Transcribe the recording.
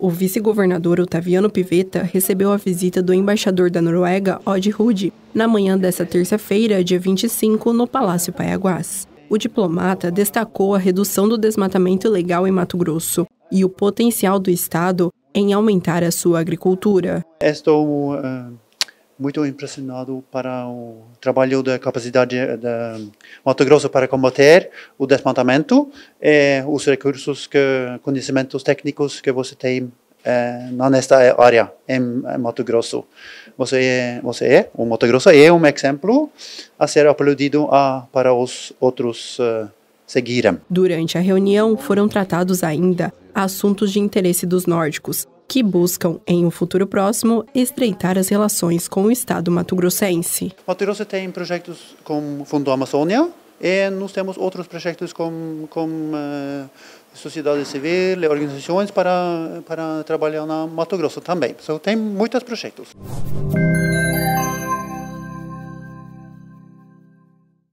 O vice-governador Otaviano Pivetta recebeu a visita do embaixador da Noruega, Odd Rude, na manhã desta terça-feira, dia 25, no Palácio Paiaguás. O diplomata destacou a redução do desmatamento ilegal em Mato Grosso e o potencial do Estado em aumentar a sua agricultura. Estou uh muito impressionado para o trabalho da capacidade da Mato Grosso para combater o desmatamento e os recursos que conhecimentos técnicos que você tem eh, na nesta área em Mato Grosso. Você é, você é, o Mato Grosso é um exemplo a ser aplaudido a, ah, para os outros uh, seguirem. Durante a reunião foram tratados ainda assuntos de interesse dos nórdicos, que buscam, em um futuro próximo, estreitar as relações com o Estado mato-grossense. Mato Grosso tem projetos com o Fundo Amazônia e nós temos outros projetos com, com uh, sociedade civil e organizações para, para trabalhar na Mato Grosso também. Então, tem muitos projetos.